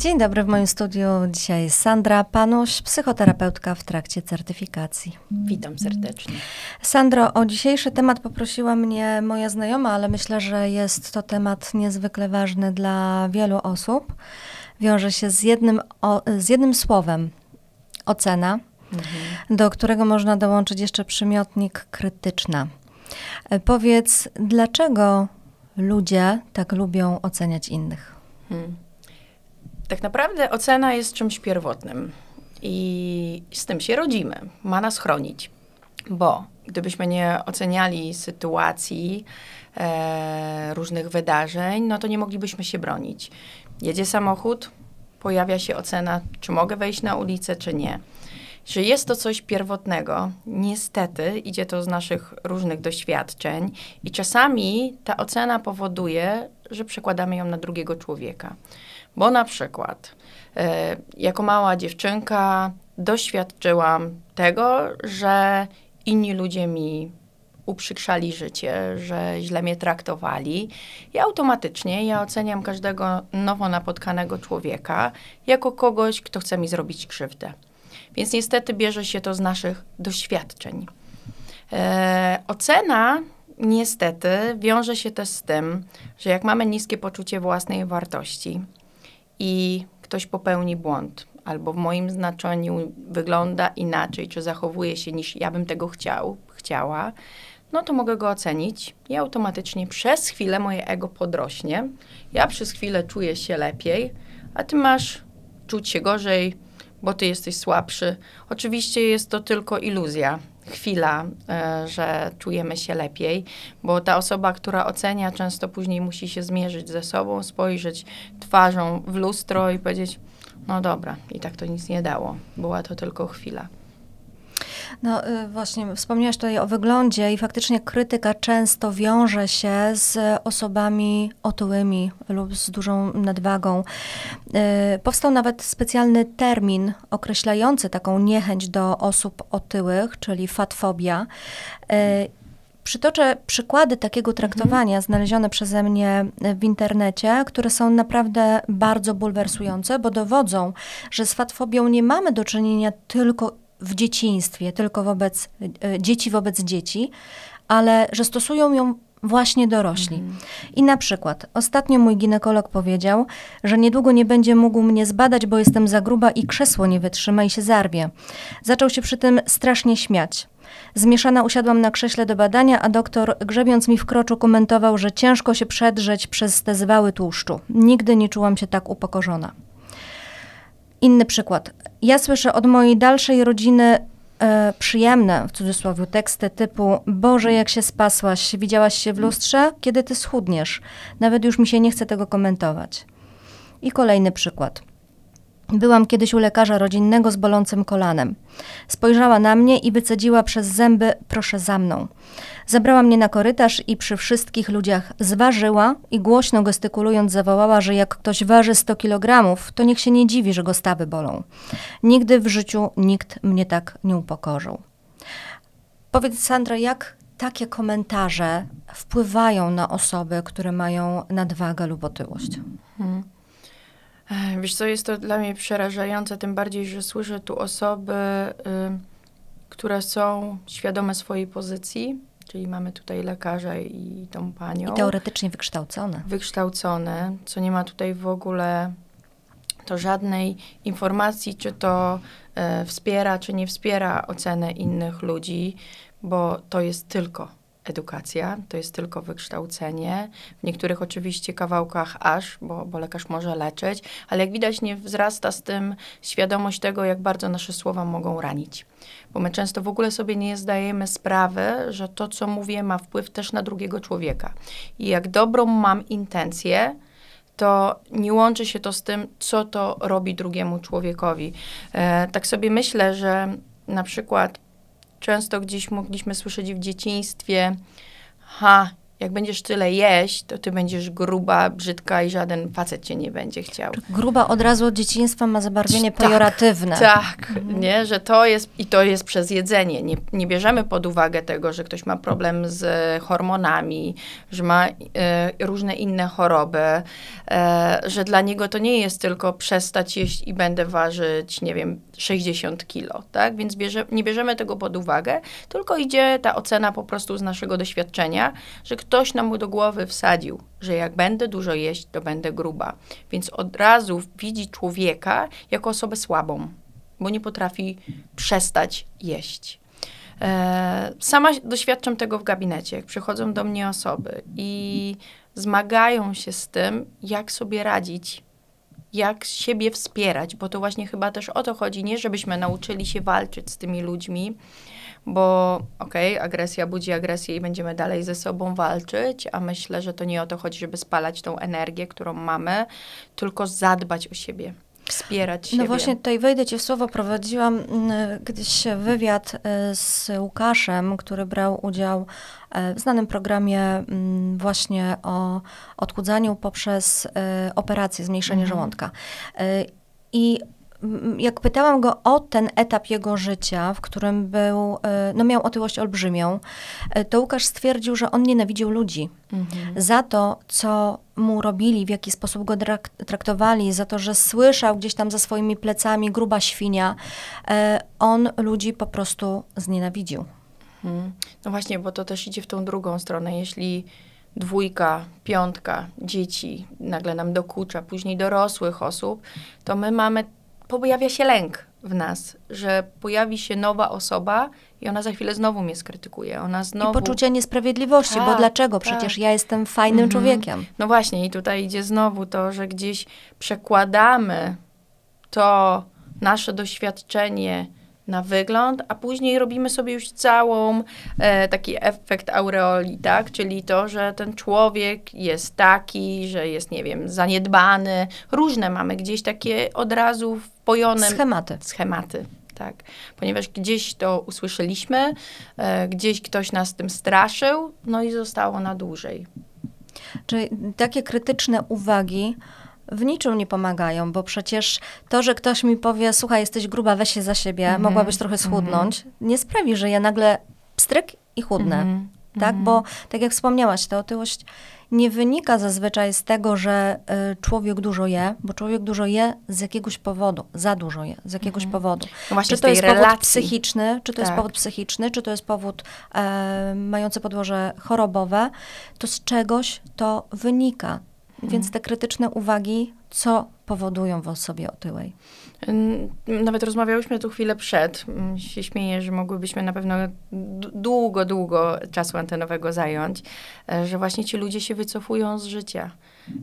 Dzień dobry, w moim studiu dzisiaj jest Sandra Panuś, psychoterapeutka w trakcie certyfikacji. Witam serdecznie. Sandro, o dzisiejszy temat poprosiła mnie moja znajoma, ale myślę, że jest to temat niezwykle ważny dla wielu osób. Wiąże się z jednym, o, z jednym słowem ocena, mhm. do którego można dołączyć jeszcze przymiotnik krytyczna. E, powiedz, dlaczego ludzie tak lubią oceniać innych? Hmm. Tak naprawdę ocena jest czymś pierwotnym i z tym się rodzimy. Ma nas chronić, bo gdybyśmy nie oceniali sytuacji, e, różnych wydarzeń, no to nie moglibyśmy się bronić. Jedzie samochód, pojawia się ocena, czy mogę wejść na ulicę, czy nie. Że jest to coś pierwotnego, niestety idzie to z naszych różnych doświadczeń, i czasami ta ocena powoduje, że przekładamy ją na drugiego człowieka. Bo na przykład e, jako mała dziewczynka doświadczyłam tego, że inni ludzie mi uprzykrzali życie, że źle mnie traktowali. I automatycznie ja oceniam każdego nowo napotkanego człowieka jako kogoś, kto chce mi zrobić krzywdę. Więc niestety bierze się to z naszych doświadczeń. E, ocena niestety wiąże się też z tym, że jak mamy niskie poczucie własnej wartości, i ktoś popełni błąd, albo w moim znaczeniu wygląda inaczej, czy zachowuje się niż ja bym tego chciał, chciała, no to mogę go ocenić i automatycznie przez chwilę moje ego podrośnie. Ja przez chwilę czuję się lepiej, a ty masz czuć się gorzej, bo ty jesteś słabszy. Oczywiście jest to tylko iluzja chwila, e, że czujemy się lepiej, bo ta osoba, która ocenia, często później musi się zmierzyć ze sobą, spojrzeć twarzą w lustro i powiedzieć: No dobra, i tak to nic nie dało, była to tylko chwila. No y, właśnie, wspomniałaś tutaj o wyglądzie i faktycznie krytyka często wiąże się z osobami otyłymi lub z dużą nadwagą. Y, powstał nawet specjalny termin określający taką niechęć do osób otyłych, czyli fatfobia. Y, przytoczę przykłady takiego mhm. traktowania mhm. znalezione przeze mnie w internecie, które są naprawdę bardzo bulwersujące, bo dowodzą, że z fatfobią nie mamy do czynienia tylko w dzieciństwie, tylko wobec e, dzieci wobec dzieci, ale że stosują ją właśnie dorośli. Mhm. I na przykład, ostatnio mój ginekolog powiedział, że niedługo nie będzie mógł mnie zbadać, bo jestem za gruba i krzesło nie wytrzyma i się zarwie. Zaczął się przy tym strasznie śmiać. Zmieszana usiadłam na krześle do badania, a doktor, grzebiąc mi w kroczu, komentował, że ciężko się przedrzeć przez te zwały tłuszczu. Nigdy nie czułam się tak upokorzona. Inny przykład. Ja słyszę od mojej dalszej rodziny e, przyjemne, w cudzysłowie, teksty typu Boże, jak się spasłaś, widziałaś się w lustrze, kiedy ty schudniesz. Nawet już mi się nie chce tego komentować. I kolejny przykład. Byłam kiedyś u lekarza rodzinnego z bolącym kolanem. Spojrzała na mnie i wycedziła przez zęby: Proszę za mną. Zabrała mnie na korytarz i przy wszystkich ludziach zważyła i głośno gestykulując zawołała, że jak ktoś waży 100 kg, to niech się nie dziwi, że go stawy bolą. Nigdy w życiu nikt mnie tak nie upokorzył. Powiedz, Sandra, jak takie komentarze wpływają na osoby, które mają nadwagę lub otyłość? Hmm. Wiesz co, jest to dla mnie przerażające, tym bardziej, że słyszę tu osoby, y, które są świadome swojej pozycji, czyli mamy tutaj lekarza i tą panią. I teoretycznie wykształcone. Wykształcone, co nie ma tutaj w ogóle to żadnej informacji, czy to y, wspiera, czy nie wspiera ocenę innych ludzi, bo to jest tylko edukacja, to jest tylko wykształcenie. W niektórych oczywiście kawałkach aż, bo, bo lekarz może leczyć, ale jak widać nie wzrasta z tym świadomość tego, jak bardzo nasze słowa mogą ranić. Bo my często w ogóle sobie nie zdajemy sprawy, że to, co mówię, ma wpływ też na drugiego człowieka. I jak dobrą mam intencję, to nie łączy się to z tym, co to robi drugiemu człowiekowi. E, tak sobie myślę, że na przykład często gdzieś mogliśmy słyszeć w dzieciństwie, ha, jak będziesz tyle jeść, to ty będziesz gruba, brzydka i żaden facet cię nie będzie chciał. Gruba od razu od dzieciństwa ma zabarwienie tak, pejoratywne. Tak, mhm. nie, że to jest i to jest przez jedzenie. Nie, nie bierzemy pod uwagę tego, że ktoś ma problem z hormonami, że ma y, różne inne choroby, y, że dla niego to nie jest tylko przestać jeść i będę ważyć, nie wiem, 60 kilo, tak? Więc bierze, nie bierzemy tego pod uwagę, tylko idzie ta ocena po prostu z naszego doświadczenia, że ktoś nam do głowy wsadził, że jak będę dużo jeść, to będę gruba. Więc od razu widzi człowieka jako osobę słabą, bo nie potrafi przestać jeść. E, sama doświadczam tego w gabinecie, jak przychodzą do mnie osoby i zmagają się z tym, jak sobie radzić jak siebie wspierać, bo to właśnie chyba też o to chodzi, nie żebyśmy nauczyli się walczyć z tymi ludźmi, bo okej, okay, agresja budzi agresję i będziemy dalej ze sobą walczyć, a myślę, że to nie o to chodzi, żeby spalać tą energię, którą mamy, tylko zadbać o siebie wspierać no siebie. No właśnie tutaj wejdę ci w słowo. Prowadziłam kiedyś mm, wywiad e, z Łukaszem, który brał udział e, w znanym programie mm, właśnie o odchudzaniu poprzez e, operację, zmniejszenie mhm. żołądka. I jak pytałam go o ten etap jego życia, w którym był, e, no miał otyłość olbrzymią, e, to Łukasz stwierdził, że on nienawidził ludzi mhm. za to, co mu robili, w jaki sposób go traktowali, za to, że słyszał gdzieś tam za swoimi plecami gruba świnia. E, on ludzi po prostu znienawidził. Mhm. No właśnie, bo to też idzie w tą drugą stronę. Jeśli dwójka, piątka dzieci nagle nam dokucza, później dorosłych osób, to my mamy pojawia się lęk w nas, że pojawi się nowa osoba i ona za chwilę znowu mnie skrytykuje. Ona znowu... I poczucie niesprawiedliwości, bo tak, dlaczego? Tak. Przecież ja jestem fajnym mhm. człowiekiem. No właśnie, i tutaj idzie znowu to, że gdzieś przekładamy to nasze doświadczenie na wygląd, a później robimy sobie już całą e, taki efekt aureoli, tak? Czyli to, że ten człowiek jest taki, że jest, nie wiem, zaniedbany. Różne mamy gdzieś takie od razu spojone. Schematy. Schematy. Tak. Ponieważ gdzieś to usłyszeliśmy, e, gdzieś ktoś nas tym straszył, no i zostało na dłużej. Czyli takie krytyczne uwagi w niczym nie pomagają, bo przecież to, że ktoś mi powie, słuchaj, jesteś gruba, weź się za siebie, mm -hmm. mogłabyś trochę schudnąć, mm -hmm. nie sprawi, że ja nagle pstryk i chudnę. Mm -hmm tak? Mhm. Bo tak jak wspomniałaś, ta otyłość nie wynika zazwyczaj z tego, że y, człowiek dużo je, bo człowiek dużo je z jakiegoś powodu, za dużo je, z jakiegoś mhm. powodu. No czy to jest relacji. powód psychiczny, czy to tak. jest powód psychiczny, czy to jest powód e, mający podłoże chorobowe, to z czegoś to wynika. Więc mhm. te krytyczne uwagi, co powodują w osobie otyłej. Nawet rozmawiałyśmy tu chwilę przed. Mm, się śmieję, że mogłybyśmy na pewno długo, długo czasu antenowego zająć, e, że właśnie ci ludzie się wycofują z życia.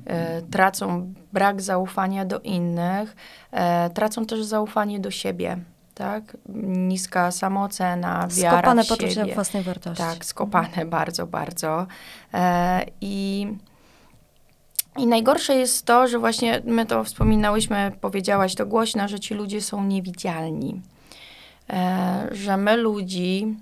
E, tracą brak zaufania do innych, e, tracą też zaufanie do siebie. Tak? Niska samoocena, wiara Skopane w siebie. poczucie własnej wartości. Tak, skopane mhm. bardzo, bardzo. I i najgorsze jest to, że właśnie my to wspominałyśmy, powiedziałaś to głośno, że ci ludzie są niewidzialni. E, że my ludzi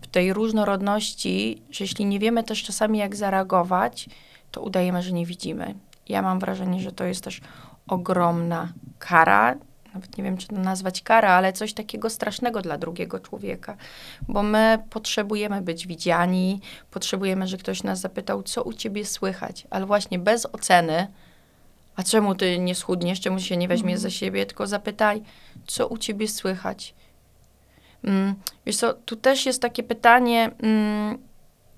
w tej różnorodności, że jeśli nie wiemy też czasami jak zareagować, to udajemy, że nie widzimy. Ja mam wrażenie, że to jest też ogromna kara nawet nie wiem, czy to nazwać kara, ale coś takiego strasznego dla drugiego człowieka. Bo my potrzebujemy być widziani, potrzebujemy, że ktoś nas zapytał, co u ciebie słychać, ale właśnie bez oceny, a czemu ty nie schudniesz, czemu się nie weźmiesz mhm. za siebie, tylko zapytaj, co u ciebie słychać. Mm, wiesz co, tu też jest takie pytanie, mm,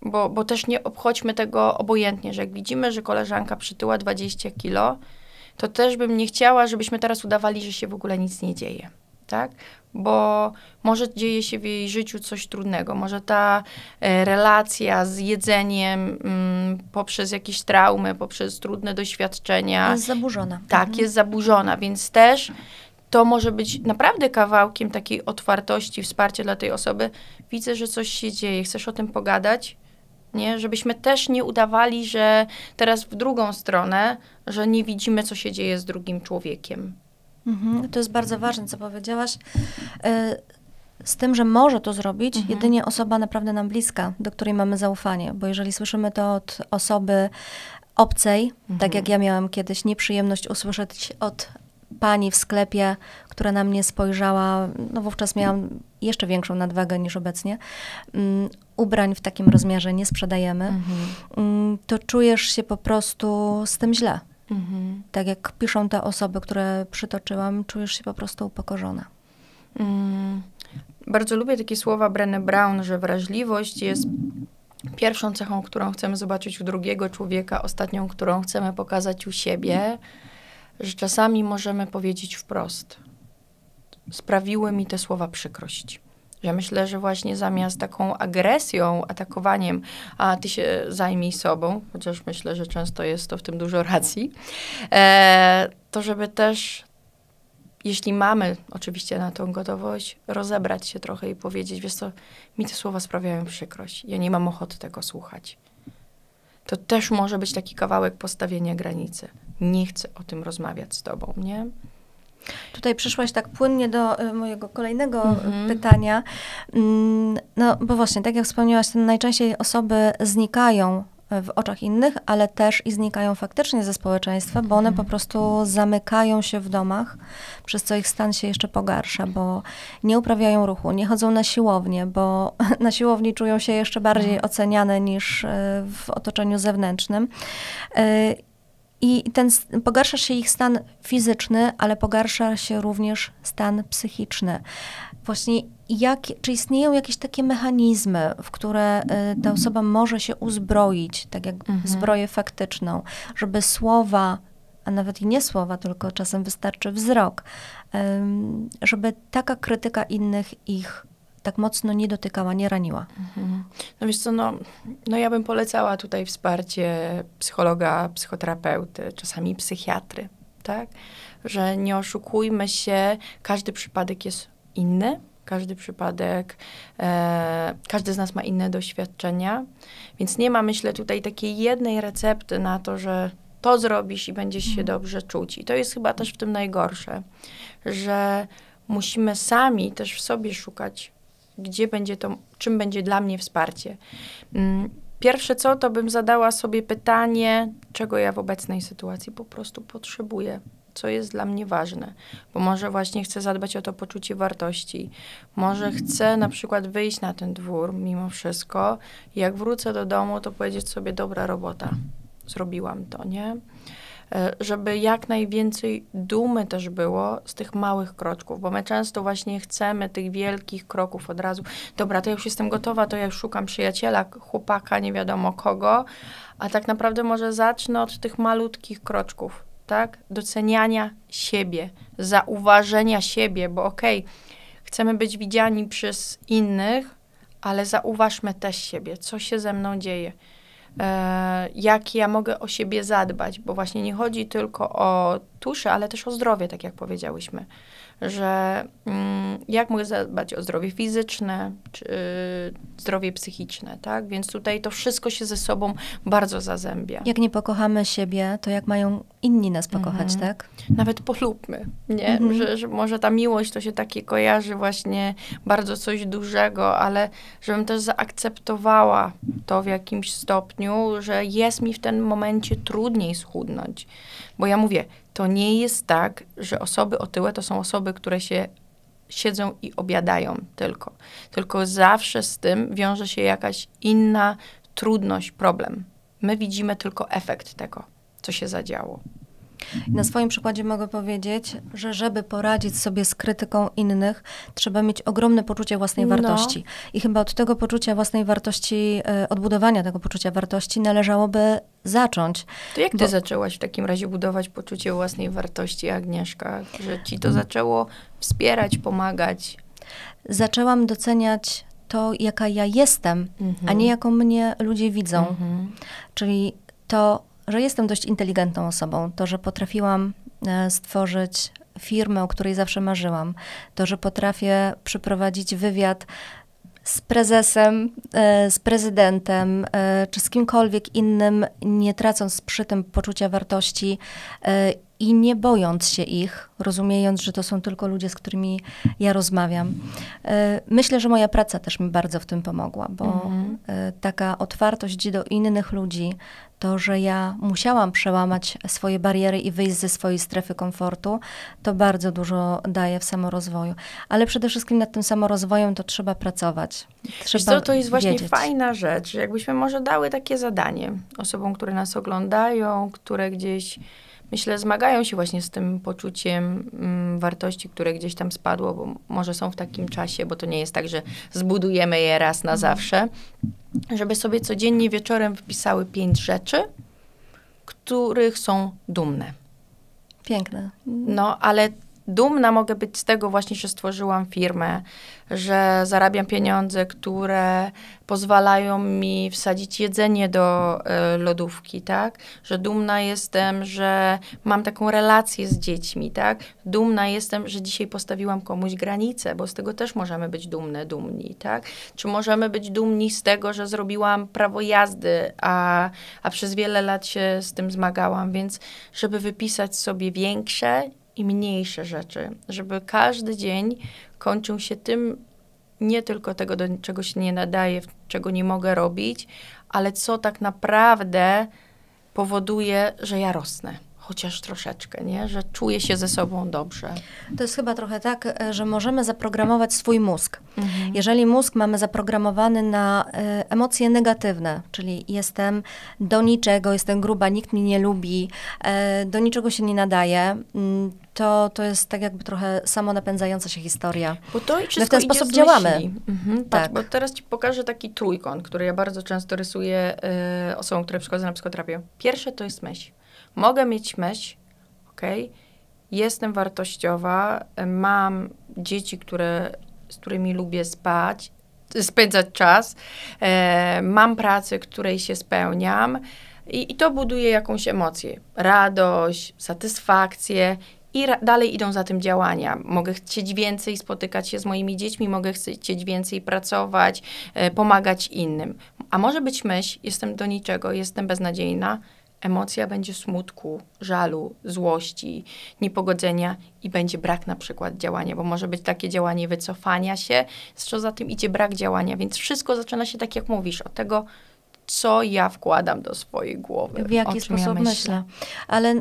bo, bo też nie obchodźmy tego obojętnie, że jak widzimy, że koleżanka przytyła 20 kilo, to też bym nie chciała, żebyśmy teraz udawali, że się w ogóle nic nie dzieje. Tak? Bo może dzieje się w jej życiu coś trudnego, może ta e, relacja z jedzeniem mm, poprzez jakieś traumy, poprzez trudne doświadczenia. Jest zaburzona. Tak, mhm. jest zaburzona, więc też to może być naprawdę kawałkiem takiej otwartości, wsparcia dla tej osoby. Widzę, że coś się dzieje, chcesz o tym pogadać? nie? Żebyśmy też nie udawali, że teraz w drugą stronę, że nie widzimy, co się dzieje z drugim człowiekiem. Mhm, no. to jest bardzo ważne, co powiedziałaś. E, z tym, że może to zrobić mhm. jedynie osoba naprawdę nam bliska, do której mamy zaufanie, bo jeżeli słyszymy to od osoby obcej, tak mhm. tak jak ja miałam kiedyś nieprzyjemność usłyszeć od pani w sklepie, która na mnie spojrzała, no wówczas miałam jeszcze większą nadwagę niż obecnie. Mm, ubrań w takim rozmiarze nie sprzedajemy, mhm. Mm, to czujesz się po prostu z tym źle. Mhm. Tak jak piszą te osoby, które przytoczyłam, czujesz się po prostu upokorzona. Mm. Bardzo lubię takie słowa Brenne Brown, że wrażliwość jest pierwszą cechą, którą chcemy zobaczyć u drugiego człowieka, ostatnią, którą chcemy pokazać u siebie że czasami możemy powiedzieć wprost: Sprawiły mi te słowa przykrość. Ja myślę, że właśnie zamiast taką agresją, atakowaniem, a ty się zajmij sobą, chociaż myślę, że często jest to w tym dużo racji, e, to żeby też, jeśli mamy oczywiście na tą gotowość, rozebrać się trochę i powiedzieć, wiesz co, mi te słowa sprawiają przykrość, ja nie mam ochoty tego słuchać. To też może być taki kawałek postawienia granicy nie chcę o tym rozmawiać z tobą, nie? Tutaj przyszłaś tak płynnie do e, mojego kolejnego e, mhm. pytania. Mm, no bo właśnie, tak jak wspomniałaś, najczęściej osoby znikają e, w oczach innych, ale też i znikają faktycznie ze społeczeństwa, bo one po mhm. prostu zamykają się w domach, przez co ich stan się jeszcze pogarsza, bo nie uprawiają ruchu, nie chodzą na siłownię, bo na siłowni czują się jeszcze bardziej mhm. oceniane niż w otoczeniu zewnętrznym. I ten, pogarsza się ich stan fizyczny, ale pogarsza się również stan psychiczny. Właśnie jak, czy istnieją jakieś takie mechanizmy, w które y, ta osoba może się uzbroić, tak jak mhm. zbroję faktyczną, żeby słowa, a nawet i nie słowa, tylko czasem wystarczy wzrok, y, żeby taka krytyka innych ich tak mocno nie dotykała, nie raniła. Mhm. No wiesz co, no, no ja bym polecała tutaj wsparcie psychologa, psychoterapeuty, czasami psychiatry, tak? Że nie oszukujmy się, każdy przypadek jest inny, każdy przypadek, e, każdy z nas ma inne doświadczenia, więc nie ma, myślę, tutaj takiej jednej recepty na to, że to zrobisz i będziesz się mhm. dobrze czuć. I to jest chyba też w tym najgorsze, że musimy sami też w sobie szukać gdzie będzie to, czym będzie dla mnie wsparcie. Mm, pierwsze co, to bym zadała sobie pytanie, czego ja w obecnej sytuacji po prostu potrzebuję, co jest dla mnie ważne, bo może właśnie chcę zadbać o to poczucie wartości, może chcę na przykład wyjść na ten dwór mimo wszystko, jak wrócę do domu, to powiedzieć sobie, dobra robota, zrobiłam to, nie? E, żeby jak najwięcej dumy też było z tych małych kroczków, bo my często właśnie chcemy tych wielkich kroków od razu. Dobra, to ja już jestem gotowa, to ja już szukam przyjaciela, chłopaka, nie wiadomo kogo, a tak naprawdę może zacznę od tych malutkich kroczków, tak? Doceniania siebie, zauważenia siebie, bo okej, okay, chcemy być widziani przez innych, ale zauważmy też siebie, co się ze mną dzieje E, jak ja mogę o siebie zadbać, bo właśnie nie chodzi tylko o tusze, ale też o zdrowie, tak jak powiedziałyśmy że mm, jak mogę zadbać o zdrowie fizyczne, czy y, zdrowie psychiczne, tak? Więc tutaj to wszystko się ze sobą bardzo zazębia. Jak nie pokochamy siebie, to jak mają inni nas pokochać, mhm. tak? Nawet polubmy, nie? Mhm. Że, że, może ta miłość to się takie kojarzy właśnie bardzo coś dużego, ale żebym też zaakceptowała to w jakimś stopniu, że jest mi w tym momencie trudniej schudnąć. Bo ja mówię, to nie jest tak, że osoby otyłe to są osoby, które się siedzą i obiadają tylko. Tylko zawsze z tym wiąże się jakaś inna trudność, problem. My widzimy tylko efekt tego, co się zadziało. Na swoim przykładzie mogę powiedzieć, że żeby poradzić sobie z krytyką innych, trzeba mieć ogromne poczucie własnej no. wartości. No. I chyba od tego poczucia własnej wartości, e, odbudowania tego poczucia wartości należałoby zacząć. To jak ty Bo... zaczęłaś w takim razie budować poczucie własnej wartości, Agnieszka? Że ci to mm. zaczęło wspierać, pomagać? Zaczęłam doceniać to, jaka ja jestem, mhm. a nie mhm. jaką mnie ludzie widzą. Mhm. Czyli to, że jestem dość inteligentną osobą, to, że potrafiłam e, stworzyć firmę, o której zawsze marzyłam, to, że potrafię przeprowadzić wywiad z prezesem, e, z prezydentem e, czy z kimkolwiek innym, nie tracąc przy tym poczucia wartości i nie bojąc się ich, rozumiejąc, że to są tylko ludzie, z którymi ja rozmawiam. E, myślę, że moja praca też mi bardzo w tym pomogła, bo mhm. E, taka otwartość do innych ludzi, to, że ja musiałam przełamać swoje bariery i wyjść ze swojej strefy komfortu, to bardzo dużo daje w samorozwoju. Ale przede wszystkim nad tym samorozwojem to trzeba pracować. Trzeba co, to jest właśnie wiedzieć. fajna rzecz. Jakbyśmy może dały takie zadanie osobom, które nas oglądają, które gdzieś myślę, zmagają się właśnie z tym poczuciem mm, wartości, które gdzieś tam spadło, bo może są w takim czasie, bo to nie jest tak, że zbudujemy je raz na mhm. zawsze, żeby sobie codziennie wieczorem wpisały pięć rzeczy, których są dumne. Piękne. No, ale dumna mogę być z tego właśnie, że stworzyłam firmę, że zarabiam pieniądze, które pozwalają mi wsadzić jedzenie do e, lodówki, tak? Że dumna jestem, że mam taką relację z dziećmi, tak? Dumna jestem, że dzisiaj postawiłam komuś granicę, bo z tego też możemy być dumne, dumni, tak? Czy możemy być dumni z tego, że zrobiłam prawo jazdy, a, a przez wiele lat się z tym zmagałam, więc żeby wypisać sobie większe i mniejsze rzeczy, żeby każdy dzień kończył się tym, nie tylko tego, do czego się nie nadaje, czego nie mogę robić, ale co tak naprawdę powoduje, że ja rosnę chociaż troszeczkę, nie? że czuję się ze sobą dobrze. To jest chyba trochę tak, e, że możemy zaprogramować swój mózg. Mhm. Jeżeli mózg mamy zaprogramowany na e, emocje negatywne, czyli jestem do niczego, jestem gruba, nikt mnie nie lubi, e, do niczego się nie nadaje, mm, to, to jest tak jakby trochę samonapędzająca się historia. Bo to i My w ten sposób działamy. Mhm, tak. Patrz, bo teraz ci pokażę taki trójkąt, który ja bardzo często rysuję y, osobom, które przychodzą na psychoterapię. Pierwsze to jest myśl. Mogę mieć myśl, ok, jestem wartościowa, mam dzieci, które, z którymi lubię spać, spędzać czas, e, mam pracę, której się spełniam i, i to buduje jakąś emocję, radość, satysfakcję i dalej idą za tym działania. Mogę chcieć więcej spotykać się z moimi dziećmi, mogę chcieć więcej pracować, e, pomagać innym. A może być myśl, jestem do niczego, jestem beznadziejna, emocja będzie smutku, żalu, złości, niepogodzenia i będzie brak na przykład działania, bo może być takie działanie wycofania się, z co za tym idzie brak działania, więc wszystko zaczyna się tak jak mówisz, od tego, co ja wkładam do swojej głowy. W jaki sposób ja myślę. myślę. Ale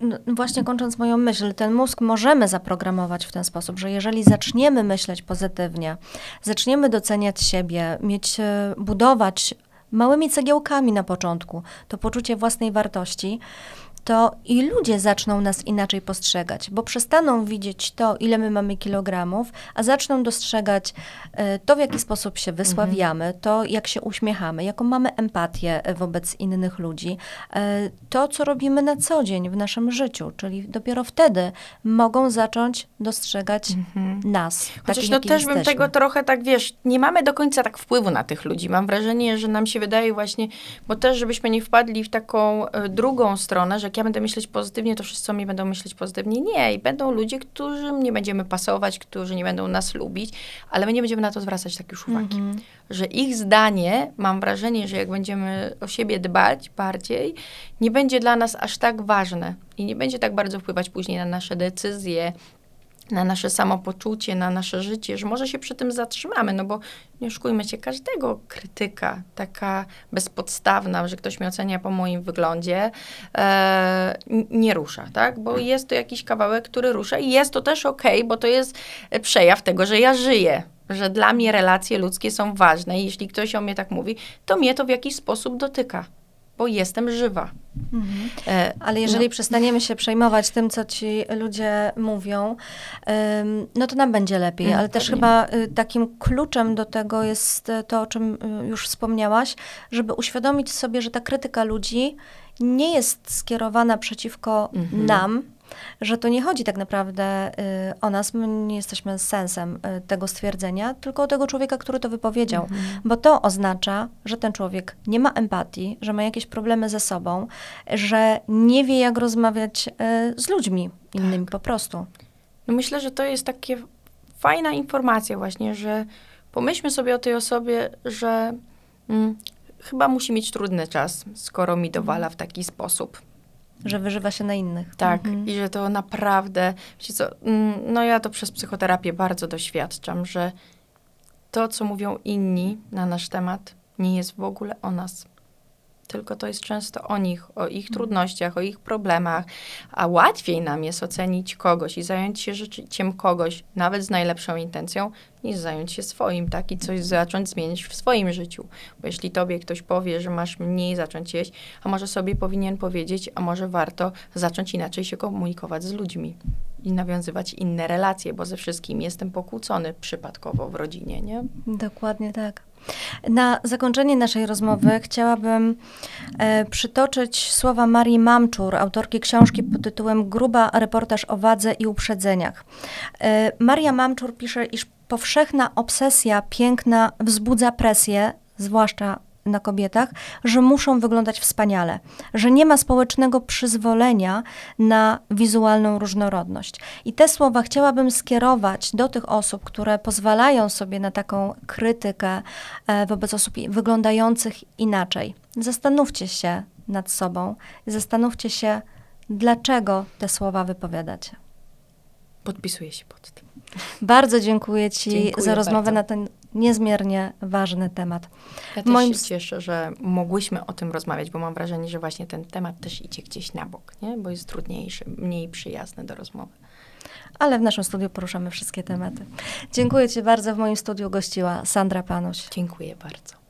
no właśnie kończąc moją myśl, ten mózg możemy zaprogramować w ten sposób, że jeżeli zaczniemy myśleć pozytywnie, zaczniemy doceniać siebie, mieć, e, budować małymi cegiełkami na początku. To poczucie własnej wartości to i ludzie zaczną nas inaczej postrzegać, bo przestaną widzieć to, ile my mamy kilogramów, a zaczną dostrzegać e, to, w jaki sposób się wysławiamy, mhm. to, jak się uśmiechamy, jaką mamy empatię e, wobec innych ludzi, e, to, co robimy na co dzień w naszym życiu, czyli dopiero wtedy mogą zacząć dostrzegać mhm. nas. Chociaż no też jesteśmy. bym tego trochę tak, wiesz, nie mamy do końca tak wpływu na tych ludzi. Mam wrażenie, że nam się wydaje właśnie, bo też, żebyśmy nie wpadli w taką drugą stronę, że jak ja będę myśleć pozytywnie, to wszyscy o mnie będą myśleć pozytywnie. Nie, i będą ludzie, którym nie będziemy pasować, którzy nie będą nas lubić, ale my nie będziemy na to zwracać tak już uwagi. Mm -hmm. Że ich zdanie, mam wrażenie, że jak będziemy o siebie dbać bardziej, nie będzie dla nas aż tak ważne i nie będzie tak bardzo wpływać później na nasze decyzje, na nasze samopoczucie, na nasze życie, że może się przy tym zatrzymamy, no bo nie oszukujmy się, każdego krytyka taka bezpodstawna, że ktoś mnie ocenia po moim wyglądzie, e, nie rusza, tak? Bo hmm. jest to jakiś kawałek, który rusza i jest to też okej, okay, bo to jest przejaw tego, że ja żyję, że dla mnie relacje ludzkie są ważne i jeśli ktoś o mnie tak mówi, to mnie to w jakiś sposób dotyka bo jestem żywa. Mhm. E, ale jeżeli no. przestaniemy się przejmować tym, co ci ludzie mówią, no to nam będzie lepiej. Mm, ale też pewnie. chyba y, takim kluczem do tego jest e, to, o czym y, już wspomniałaś, żeby uświadomić sobie, że ta krytyka ludzi nie jest skierowana przeciwko mhm. nam, że to nie chodzi tak naprawdę y, o nas, my nie jesteśmy sensem y, tego stwierdzenia, tylko o tego człowieka, który to wypowiedział, mhm. bo to oznacza, że ten człowiek nie ma empatii, że ma jakieś problemy ze sobą, że nie wie, jak rozmawiać y, z ludźmi innymi tak. po prostu. No myślę, że to jest takie fajna informacja właśnie, że pomyślmy sobie o tej osobie, że mm, chyba musi mieć trudny czas, skoro mi dowala w taki sposób. Że wyżywa się na innych. Tak, mhm. i że to naprawdę, wiecie co, mm, no ja to przez psychoterapię bardzo doświadczam, że to, co mówią inni na nasz temat, nie jest w ogóle o nas tylko to jest często o nich, o ich mhm. trudnościach, o ich problemach, a łatwiej nam jest ocenić kogoś i zająć się życiem kogoś, nawet z najlepszą intencją, niż zająć się swoim, tak? I coś mhm. zacząć zmienić w swoim życiu. Bo jeśli tobie ktoś powie, że masz mniej zacząć jeść, a może sobie powinien powiedzieć, a może warto zacząć inaczej się komunikować z ludźmi i nawiązywać inne relacje, bo ze wszystkim jestem pokłócony przypadkowo w rodzinie, nie? Dokładnie tak. Na zakończenie naszej rozmowy chciałabym e, przytoczyć słowa Marii Mamczur, autorki książki pod tytułem Gruba reportaż o wadze i uprzedzeniach. E, Maria Mamczur pisze, iż powszechna obsesja piękna wzbudza presję, zwłaszcza na kobietach, że muszą wyglądać wspaniale, że nie ma społecznego przyzwolenia na wizualną różnorodność. I te słowa chciałabym skierować do tych osób, które pozwalają sobie na taką krytykę e, wobec osób wyglądających inaczej. Zastanówcie się nad sobą, zastanówcie się, dlaczego te słowa wypowiadacie. Podpisuję się pod tym. Bardzo dziękuję Ci dziękuję za rozmowę bardzo. na ten niezmiernie ważny temat. Ja też Moim... się cieszę, że mogłyśmy o tym rozmawiać, bo mam wrażenie, że właśnie ten temat też idzie gdzieś na bok, nie? bo jest trudniejszy, mniej przyjazny do rozmowy. Ale w naszym studiu poruszamy wszystkie tematy. Dziękuję Ci bardzo. W moim studiu gościła Sandra Panuś. Dziękuję bardzo.